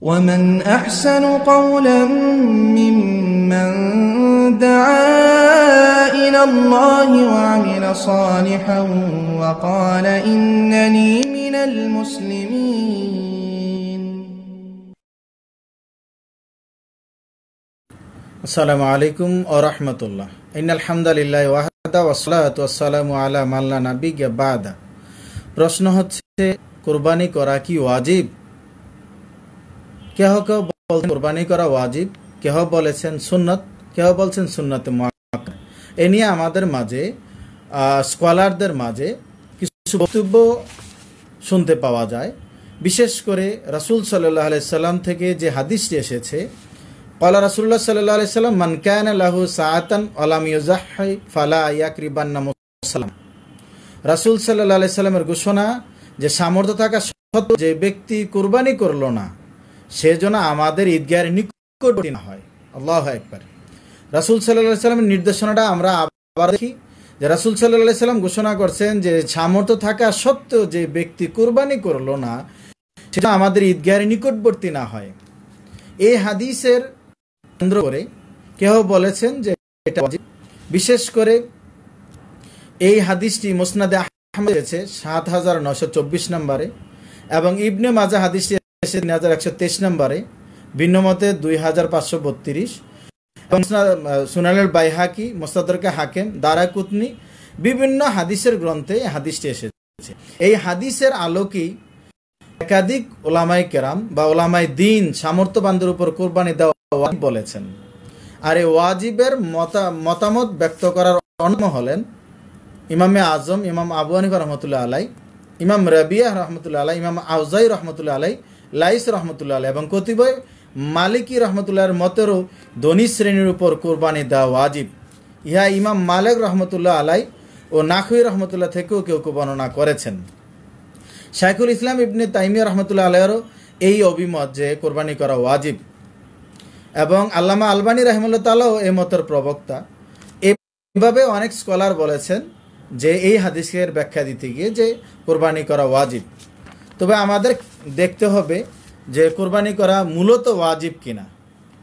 ومن أحسن قولا ممن دعا إلى الله وعمل صالحا وقال إنني من المسلمين السلام عليكم ورحمة الله إن الحمد لله وحده والصلاة والسلام على من لا نبي بعد প্রশ্ন হচ্ছে কোরবানি করা কি ওয়াজিব কেহ কেউ বলছেন কোরবানি করা ওয়াজিব কেহ বলেছেন সুন্নত কেহ বলছেন সুন্নত এ নিয়ে আমাদের মাঝে স্কলারদের মাঝে কিছু বক্তব্য শুনতে পাওয়া যায় বিশেষ করে রাসুল সাল্লাহ সাল্লাম থেকে যে হাদিসটি এসেছে কলা রাসুল্লাহ সাল্লাহ সাল্লাম মানকায়ন আলাহু সাহাতান আলাম ইউজাহাই ফালা ইয়াকরিবান্না মুসালাম রাসুল সাল্লাহ সাল্লামের ঘোষণা যে সামর্থ্য থাকা সত্ত্বেও যে ব্যক্তি কোরবানি করল না সেজন্য আমাদের ঈদগাহের নিকটবর্তী না হয় আল্লাহ একবার রাসুল সাল্লাহ সাল্লামের নির্দেশনাটা আমরা আবার দেখি যে রাসুল সাল্লাহ সাল্লাম ঘোষণা করছেন যে সামর্থ্য থাকা সত্ত্বেও যে ব্যক্তি কোরবানি করলো না সেটা আমাদের ঈদগাহের নিকটবর্তী না হয় এই হাদিসের কেন্দ্র করে কেহ বলেছেন যে এটা বিশেষ করে এই হাদিসটি মোসনাদে আহমেদ সাত হাজার নশো চব্বিশ নম্বরে এবং ইবনে মাজা হাদিসটি এসে তিন হাজার একশো তেইশ নম্বরে ভিন্নমতে দুই হাজার পাঁচশো বত্রিশ সুনালের বাইহাকি মোস্তাদরকে হাকেম দারা কুতনি বিভিন্ন হাদিসের গ্রন্থে হাদিসটি এসেছে এই হাদিসের আলোকেই একাধিক ওলামাই কেরাম বা ওলামাই দিন সামর্থ্যবানদের উপর কোরবানি দেওয়া বলেছেন আর এই ওয়াজিবের মতামত ব্যক্ত করার অন্যতম হলেন ইমামে আজম ইমাম আবু রহমতুল্লাহ আলাই ইমাম রবিয়া রহমতুল্লাহ আলাই ইমাম আউজাই রহমতুল্লাহ আলাই লাইস রহমতুল্লাহ এবং কতিপয় মালিকি রহমতুল্লাহর মতেরও ধনী শ্রেণীর উপর কোরবানি দেওয়া ওয়াজিব ইহা ইমাম মালেক রহমতুল্লাহ আলাই ও নাকুই রহমতুল্লাহ থেকেও কেউ কেউ বর্ণনা করেছেন শাইকুল ইসলাম ইবনে তাইমিয়া রহমতুল্লাহ আলাইয়েরও এই অভিমত যে কোরবানি করা ওয়াজিব এবং আল্লামা আলবানী রহমুল্লা তালাও এ মতের প্রবক্তা এভাবে অনেক স্কলার বলেছেন যে এই হাদিসের ব্যাখ্যা দিতে গিয়ে যে কোরবানি করা ওয়াজিব তবে আমাদের দেখতে হবে যে কোরবানি করা মূলত ওয়াজিব কিনা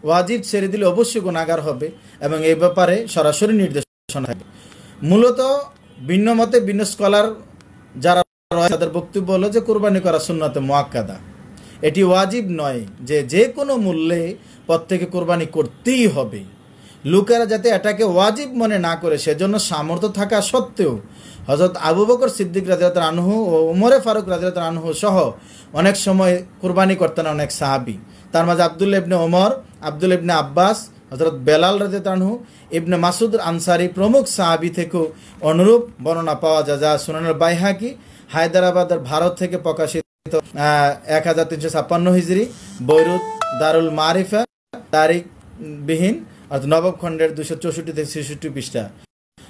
ওয়াজিব ছেড়ে দিলে অবশ্যই গুণাগার হবে এবং এই ব্যাপারে সরাসরি নির্দেশনা থাকবে মূলত ভিন্ন মতে ভিন্ন স্কলার যারা তাদের বক্তব্য হলো যে কোরবানি করা শূন্যতে মোয়াক্কাদা এটি ওয়াজিব নয় যে যে কোনো মূল্যে প্রত্যেকে কোরবানি করতেই হবে লোকেরা যাতে এটাকে ওয়াজিব মনে না করে সেজন্য সামর্থ্য থাকা সত্ত্বেও হজরত আবু বকর সিদ্দিক রাজিরাত রানহু ও উমরে ফারুক রাজিরাত আনহু সহ অনেক সময় কোরবানি করতেন অনেক সাহাবি তার মাঝে আবদুল্লা ইবনে ওমর আবদুল ইবনে আব্বাস হজরত বেলাল রাজিরাত আনহু ইবনে মাসুদ আনসারি প্রমুখ সাহাবি থেকেও অনুরূপ বর্ণনা পাওয়া যায় যা সুনানের বাইহাকি হায়দ্রাবাদের ভারত থেকে প্রকাশিত এক হাজার তিনশো ছাপ্পান্ন হিজড়ি বৈরুত দারুল মারিফা তারিখবিহীন অর্থাৎ নবম খণ্ডের দুশো চৌষট্টি থেকে ছেষট্টি পৃষ্ঠা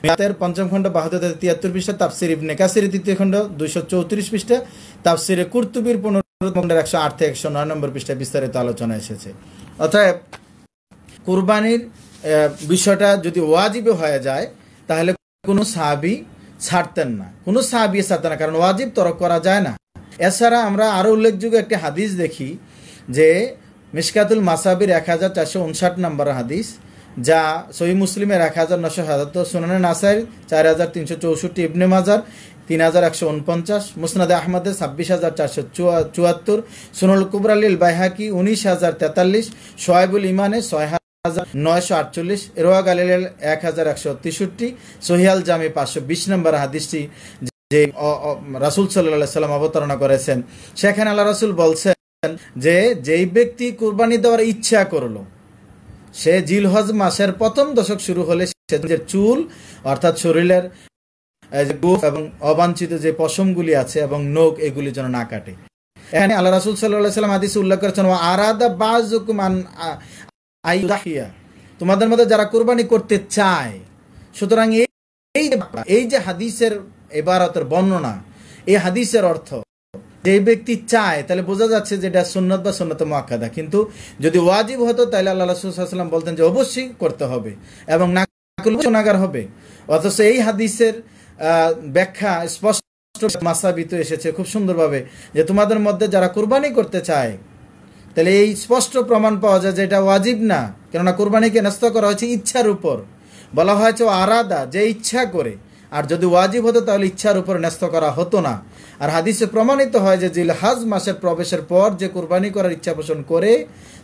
মেয়াতের পঞ্চম খণ্ড বাহাত্তর থেকে তিয়াত্তর পৃষ্ঠা তাপসির ইবনে কাসির তৃতীয় খণ্ড দুইশো চৌত্রিশ পৃষ্ঠা তাপসির কুর্তুবির পনেরো খণ্ডের একশো আট থেকে একশো নয় নম্বর পৃষ্ঠা বিস্তারিত আলোচনা এসেছে অতএব কুরবানির বিষয়টা যদি ওয়াজিবে হয়ে যায় তাহলে কোনো সাবি ছাড়তেন না কোনো সাবি ছাড়তেন না কারণ ওয়াজিব তরক করা যায় না এছাড়া আমরা আরও উল্লেখযোগ্য একটি হাদিস দেখি যে মিসকাতুল মাসাবির এক হাজার চারশো উনষাট নম্বর হাদিস যা সহি মুসলিমের এক হাজার নশো সাতাত্তর সুনানে নাসাইর চার হাজার তিনশো চৌষট্টি ইবনে মাজার তিন হাজার একশো উনপঞ্চাশ মুসনাদ আহমদে ছাব্বিশ হাজার চারশো চুয়াত্তর সুনুল কুবরালিল বাইহাকি উনিশ হাজার তেতাল্লিশ সোহাইবুল ইমানে ছয় হাজার নয়শো আটচল্লিশ এরোয়া গালিল এক হাজার একশো তেষট্টি সহিয়াল জামে পাঁচশো বিশ নম্বর হাদিসটি যে রাসুল সাল্লাহ সাল্লাম অবতারণা করেছেন সেখানে আল্লাহ রাসুল বলছেন যে যেই ব্যক্তি কুরবানি দেওয়ার ইচ্ছা করলো সে জিলহজ মাসের প্রথম দশক শুরু হলে সে চুল অর্থাৎ শরীরের এবং অবাঞ্ছিত যে পশমগুলি আছে এবং নখ এগুলি যেন না কাটে এখানে আল্লাহ রাসুল সাল্লাম হাদিস উল্লেখ করেছেন আরাদা বাজুকুমান আইয়া তোমাদের মধ্যে যারা কোরবানি করতে চায় সুতরাং এই এই যে হাদিসের এবারতের বর্ণনা এই হাদিসের অর্থ যে ব্যক্তি চায় তাহলে বোঝা যাচ্ছে যে এটা সুন্নত বা সুন্নত মোয়াক্কাদা কিন্তু যদি ওয়াজিব হতো তাহলে আল্লাহ রসুলাম বলতেন যে অবশ্যই করতে হবে এবং না শোনাগার হবে অথচ এই হাদিসের ব্যাখ্যা স্পষ্ট মাসাবিত এসেছে খুব সুন্দরভাবে যে তোমাদের মধ্যে যারা কোরবানি করতে চায় তাহলে এই স্পষ্ট প্রমাণ পাওয়া যায় যে এটা ওয়াজিব না কেননা কোরবানিকে ন্যস্ত করা হয়েছে ইচ্ছার উপর বলা হয়েছে আরাদা যে ইচ্ছা করে আর যদি ওয়াজিব হতো তাহলে ইচ্ছার উপর ন্যস্ত করা হতো না আর হাদিসে প্রমাণিত হয় যে জিলহাজ মাসের প্রবেশের পর যে কুরবানি করার ইচ্ছা পোষণ করে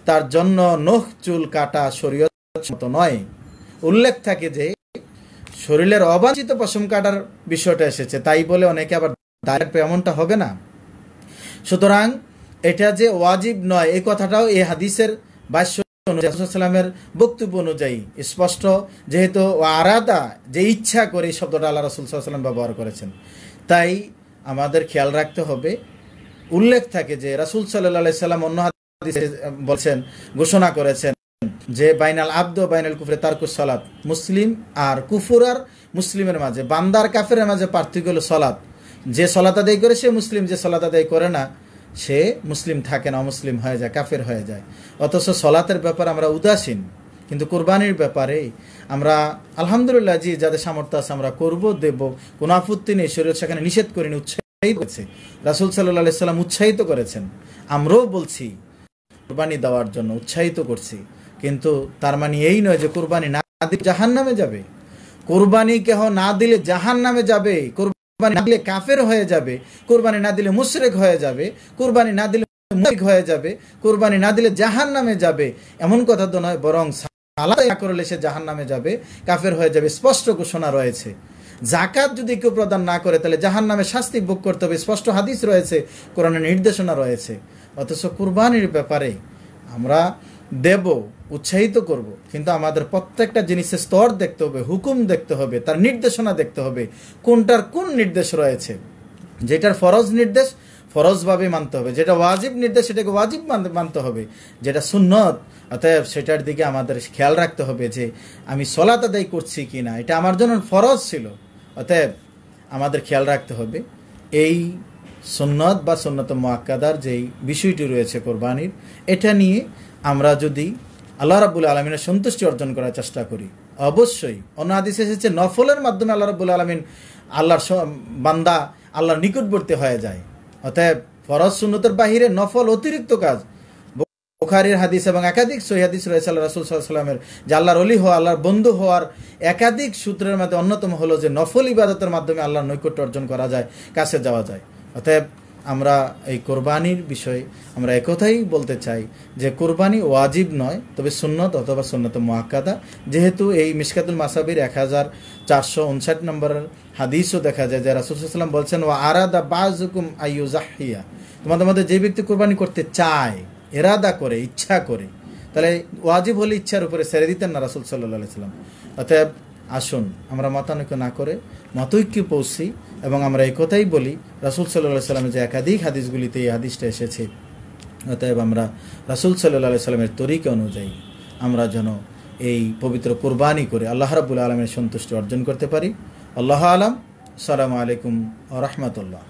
তার জন্য নখ চুল কাটা শরীয়ত নয় উল্লেখ থাকে যে শরীরের অবাঞ্ছিত পশম কাটার বিষয়টা এসেছে তাই বলে অনেকে আবার দায়ের এমনটা হবে না সুতরাং এটা যে ওয়াজিব নয় এই কথাটাও এই হাদিসের ভাষ্য অনুযায়ী বক্তব্য অনুযায়ী স্পষ্ট যেহেতু আরাদা যে ইচ্ছা করে এই শব্দটা আল্লাহ রসুল সাল্লাম ব্যবহার করেছেন তাই আমাদের খেয়াল রাখতে হবে উল্লেখ থাকে যে রাসুল সাল্লাহ সাল্লাম অন্য বলছেন ঘোষণা করেছেন যে বাইনাল আব্দ বাইনাল কুফরে তার সলাত মুসলিম আর কুফুর আর মুসলিমের মাঝে বান্দার কাফের মাঝে পার্থক্য হল সলাৎ যে সলাত আদায় করে সে মুসলিম যে সলাত আদায় করে না সে মুসলিম থাকে না অমুসলিম হয়ে যায় কাফের হয়ে যায় অথচ সলাতের ব্যাপারে আমরা উদাসীন কিন্তু কোরবানির ব্যাপারে আমরা আলহামদুলিল্লাহ জি যাদের সামর্থ্য আছে আমরা করব দেব কোনো আপত্তি নেই শরীর সেখানে নিষেধ করিনি উৎসাহিত করেছে রাসুল সাল্লাহ সাল্লাম উৎসাহিত করেছেন আমরাও বলছি কোরবানি দেওয়ার জন্য উৎসাহিত করছি কিন্তু তার মানে এই নয় যে কোরবানি না দিলে জাহান নামে যাবে কোরবানি কেহ না দিলে জাহান নামে যাবে কোরবানি কোরবানি না দিলে কাফের হয়ে যাবে কোরবানি না দিলে মুশরেক হয়ে যাবে কোরবানি না দিলে হয়ে যাবে কোরবানি না দিলে জাহান নামে যাবে এমন কথা তো নয় বরং করলে সে জাহান নামে যাবে কাফের হয়ে যাবে স্পষ্ট ঘোষণা রয়েছে জাকাত যদি কেউ প্রদান না করে তাহলে জাহান নামে শাস্তি ভোগ করতে হবে স্পষ্ট হাদিস রয়েছে কোরআনের নির্দেশনা রয়েছে অথচ কোরবানির ব্যাপারে আমরা দেব উৎসাহিত করব কিন্তু আমাদের প্রত্যেকটা জিনিসের স্তর দেখতে হবে হুকুম দেখতে হবে তার নির্দেশনা দেখতে হবে কোনটার কোন নির্দেশ রয়েছে যেটার ফরজ নির্দেশ ফরজভাবে মানতে হবে যেটা ওয়াজিব নির্দেশ সেটাকে ওয়াজিব মানতে হবে যেটা সুন্নত অতএব সেটার দিকে আমাদের খেয়াল রাখতে হবে যে আমি সলাত আদায় করছি কি না এটা আমার জন্য ফরজ ছিল অতএব আমাদের খেয়াল রাখতে হবে এই সুন্নত বা সুন্নত মোয়াক্কাদার যেই বিষয়টি রয়েছে কোরবানির এটা নিয়ে আমরা যদি আল্লাহ রাবুল আলমিনের সন্তুষ্টি অর্জন করার চেষ্টা করি অবশ্যই অন্য আদিসে এসেছে নফলের মাধ্যমে আল্লাহ রাবুল আলমিন আল্লাহর বান্দা আল্লাহর নিকটবর্তী হয়ে যায় অতএব ফরজ সুন্নতের বাহিরে নফল অতিরিক্ত কাজ বোখারির হাদিস এবং একাধিক সহিদিস রয়েছে আল্লাহ রসুল সাল্লামের যে আল্লাহর অলি হওয়া আল্লাহর বন্ধু হওয়ার একাধিক সূত্রের মধ্যে অন্যতম হলো যে নফল ইবাদতের মাধ্যমে আল্লাহর নৈকট্য অর্জন করা যায় কাছে যাওয়া যায় অতএব আমরা এই কোরবানির বিষয়ে আমরা একথাই বলতে চাই যে কোরবানি ওয়াজিব নয় তবে সুন্নত অথবা সুন্নত মোয়াক্কাদা যেহেতু এই মিসকাতুল মাসাবির এক হাজার চারশো উনষাট নম্বরের হাদিসও দেখা যায় যে রাসুলসাল্লাম বলছেন ও আরাদা বাজুকুম জাহিয়া তোমাদের মধ্যে যে ব্যক্তি কোরবানি করতে চায় এরাদা করে ইচ্ছা করে তাহলে ওয়াজিব হলে ইচ্ছার উপরে ছেড়ে দিতেন না রাসুল সাল্লাহ সাল্লাম অতএব আসুন আমরা মতানৈক্য না করে মতৈক্যে পৌঁছি এবং আমরা এই কথাই বলি রাসুল সাল্লাহ সাল্লামের যে একাধিক হাদিসগুলিতে এই হাদিসটা এসেছে অতএব আমরা রাসুল সাল্লাহ সাল্লামের তরিকা অনুযায়ী আমরা যেন এই পবিত্র কোরবানি করে আল্লাহ রাবুল আলমের সন্তুষ্টি অর্জন করতে পারি আল্লাহ আলাম সালামু আলাইকুম রহমতুল্লাহ